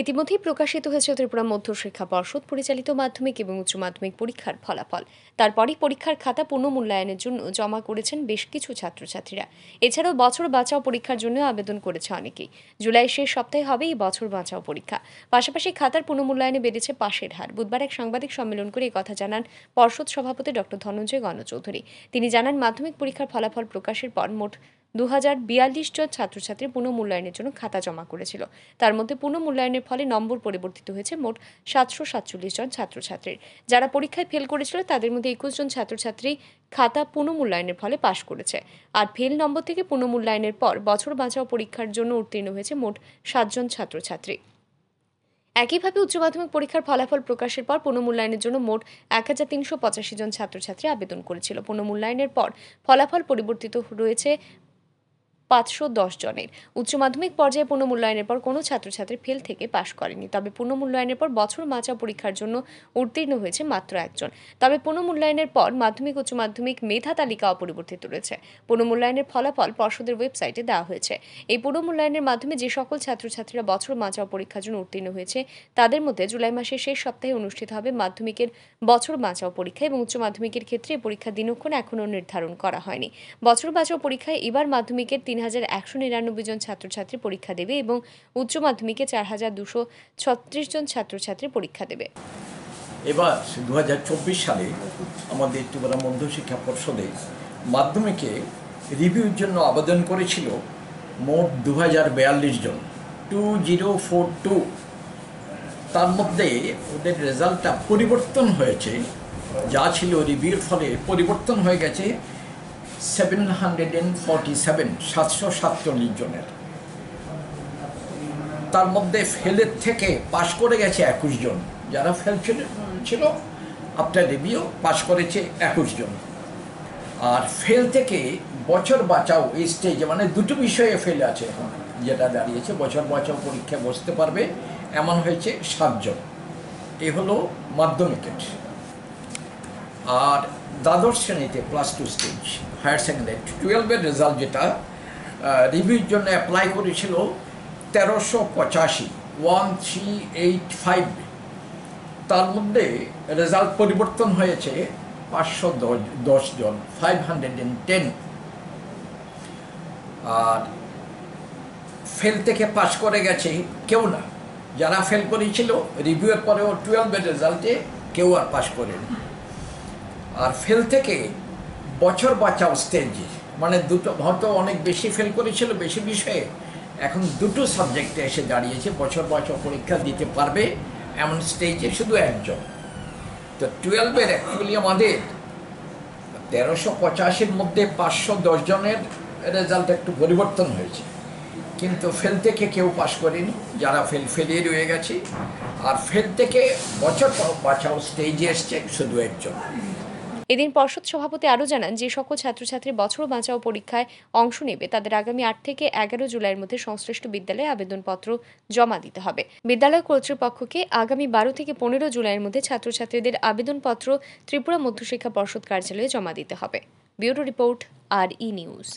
ইতিমধ্যেই প্রকাশিত হয়েছে ত্রিপুরা মধ্য শিক্ষা পর্ষদ পরিচালিত মাধ্যমিক এবং উচ্চ মাধ্যমিক পরীক্ষার ফলাফল তারপরই পরীক্ষার খাতা পূর্ণ মূল্যায়নের জন্য জমা করেছেন বেশ কিছু ছাত্রছাত্রীরা এছাড়াও বছর বাঁচাও পরীক্ষার জন্য আবেদন করেছে অনেকেই জুলাই শেষ সপ্তাহে হবে এই বছর বাঁচাও পরীক্ষা পাশাপাশি খাতার পূর্ণ মূল্যায়নে বেড়েছে পাশের হার বুধবার এক সাংবাদিক সম্মেলন করে কথা জানান পর্ষদ সভাপতি ডক্টর ধনঞ্জয় গণচৌধুরী তিনি জানান মাধ্যমিক পরীক্ষার ফলাফল প্রকাশের পর মোট দু হাজার বিয়াল্লিশ জন ছাত্রছাত্রী পুনঃমূল্যায়নের জন্য খাতা জমা করেছিল তার মধ্যে পুনঃমূল্যায়নের ফলে নম্বর পরিবর্তিত হয়েছে মোট সাতশো সাতচল্লিশ জন ছাত্রছাত্রীর যারা পরীক্ষায় ফেল করেছিল তাদের মধ্যে একুশ জন ছাত্রছাত্রী খাতা পুনঃমূল্যায়নের ফলে পাশ করেছে আর ফেল নম্বর থেকে পুনঃমূল্যায়নের পর বছর বাঁচাও পরীক্ষার জন্য উত্তীর্ণ হয়েছে মোট সাতজন ছাত্রছাত্রী একইভাবে উচ্চ মাধ্যমিক পরীক্ষার ফলাফল প্রকাশের পর পুনঃমূল্যায়নের জন্য মোট এক হাজার তিনশো পঁচাশি জন ছাত্রছাত্রী আবেদন করেছিল পুনঃমূল্যায়নের পর ফলাফল পরিবর্তিত রয়েছে পাঁচশো দশ জনের উচ্চ মাধ্যমিক পর্যায়ে পুনর্মূল্যায়নের পর কোনো ছাত্রছাত্রী ফেল থেকে পাশ করেনি তবে পুনর্মূল্যায়নের পর বছর মাচা পরীক্ষার জন্য উত্তীর্ণ হয়েছে মাত্র একজন তবে পুনর্মূল্যায়নের পর মাধ্যমিক উচ্চ মাধ্যমিক মেধা তালিকা অপরিবর্তিত রয়েছে পুনর্মূল্যায়নের ফলাফল পর্ষদের ওয়েবসাইটে দেওয়া হয়েছে এই পুনর্মূল্যায়নের মাধ্যমে যে সকল ছাত্রছাত্রীরা বছর মাচা পরীক্ষার জন্য উত্তীর্ণ হয়েছে তাদের মধ্যে জুলাই মাসের শেষ সপ্তাহে অনুষ্ঠিত হবে মাধ্যমিকের বছর বাঁচাও পরীক্ষা এবং উচ্চ মাধ্যমিকের ক্ষেত্রে পরীক্ষা দিনক্ষণ এখনও নির্ধারণ করা হয়নি বছর বাঁচাও পরীক্ষায় এবার মাধ্যমিকের তিন হাজার একশো নিরানব্বই জন ছাত্রছাত্রী পরীক্ষা দেবে এবং উচ্চ মাধ্যমিকে চার হাজার দুশো ছত্রিশ জন ছাত্রছাত্রী পরীক্ষা দেবে এবার দু সালে আমাদের ত্রিপুরা মধ্য শিক্ষা পর্ষদে মাধ্যমিকে রিভিউর জন্য আবেদন করেছিল মোট দু জন টু জিরো ফোর টু তার মধ্যে ওদের রেজাল্টটা পরিবর্তন হয়েছে যা ছিল রিভিউর ফলে পরিবর্তন হয়ে গেছে seven hundred and forty seven সাতশো সাতচল্লিশ জনের তার মধ্যে ফেলের থেকে পাশ করে গেছে একুশ জন যারা ফেল ছিল আফটার রিভিউ পাশ করেছে একুশ জন আর ফেল থেকে বছর বাঁচাও এই স্টেজে মানে দুটো বিষয়ে ফেল আছে এখন যেটা দাঁড়িয়েছে বছর বাঁচাও পরীক্ষা বসতে পারবে এমন হয়েছে সাতজন এ হলো মাধ্যমিকের আর দ্বাদশ শ্রেণীতে plus two stage higher secondary টুয়েলভের রেজাল্ট যেটা রিভিউর জন্য অ্যাপ্লাই করেছিল তেরোশো পঁচাশি ওয়ান থ্রি এইট ফাইভ তার মধ্যে রেজাল্ট পরিবর্তন হয়েছে পাঁচশো দশ জন ফাইভ হান্ড্রেড অ্যান্ড টেন আর ফেল থেকে পাশ করে গেছে কেউ না যারা ফেল করেছিল রিভিউয়ের পরেও টুয়েলভের রেজাল্টে কেউ আর পাশ করেনি আর ফেল থেকে বছর বাঁচাও স্টেজে মানে দুটো হয়তো অনেক বেশি ফেল করেছিল বেশি বিষয়ে এখন দুটো সাবজেক্টে এসে দাঁড়িয়েছে বছর বছর পরীক্ষা দিতে পারবে এমন স্টেজে শুধু একজন তো টুয়েলভের অ্যাকচুয়ালি আমাদের তেরোশো পঁচাশির মধ্যে পাঁচশো দশজনের রেজাল্ট একটু পরিবর্তন হয়েছে কিন্তু ফেল থেকে কেউ পাশ করেনি যারা ফেল ফেলিয়ে রয়ে গেছে আর ফেল থেকে বছর বাঁচাও স্টেজে এসছে শুধু একজন এদিন পর্ষদ সভাপতি আরও জানান যে সকল ছাত্রছাত্রী বছর বাঁচাও পরীক্ষায় অংশ নেবে তাদের আগামী আট থেকে এগারো জুলাইয়ের মধ্যে সংশ্লিষ্ট বিদ্যালয়ে আবেদনপত্র জমা দিতে হবে বিদ্যালয় কর্তৃপক্ষকে আগামী বারো থেকে পনেরো জুলাইয়ের মধ্যে ছাত্রছাত্রীদের আবেদনপত্র ত্রিপুরা মধ্যশিক্ষা পর্ষদ কার্যালয়ে জমা দিতে হবে ব্যুরো রিপোর্ট আর ই নিউজ